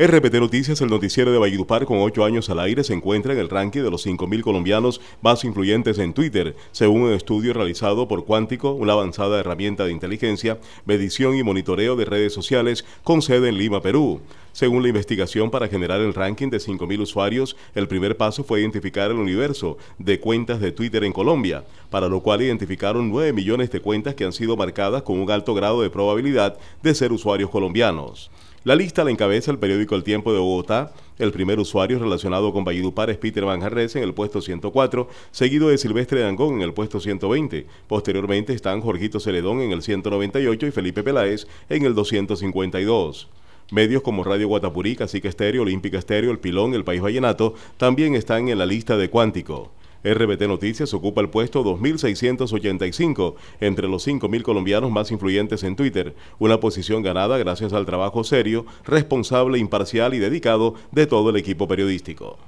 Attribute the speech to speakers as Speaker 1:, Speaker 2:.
Speaker 1: RPT Noticias, el noticiero de Valledupar con ocho años al aire, se encuentra en el ranking de los 5.000 colombianos más influyentes en Twitter, según un estudio realizado por Cuántico, una avanzada herramienta de inteligencia, medición y monitoreo de redes sociales con sede en Lima, Perú. Según la investigación para generar el ranking de 5.000 usuarios, el primer paso fue identificar el universo de cuentas de Twitter en Colombia, para lo cual identificaron 9 millones de cuentas que han sido marcadas con un alto grado de probabilidad de ser usuarios colombianos. La lista la encabeza el periódico El Tiempo de Bogotá. El primer usuario relacionado con Valledupar es Peter Van en el puesto 104, seguido de Silvestre Dangón en el puesto 120. Posteriormente están Jorgito Celedón en el 198 y Felipe Peláez en el 252. Medios como Radio Guatapurí, Cacique Estéreo, Olímpica Estéreo, El Pilón, El País Vallenato también están en la lista de Cuántico. RBT Noticias ocupa el puesto 2685 entre los 5000 colombianos más influyentes en Twitter, una posición ganada gracias al trabajo serio, responsable, imparcial y dedicado de todo el equipo periodístico.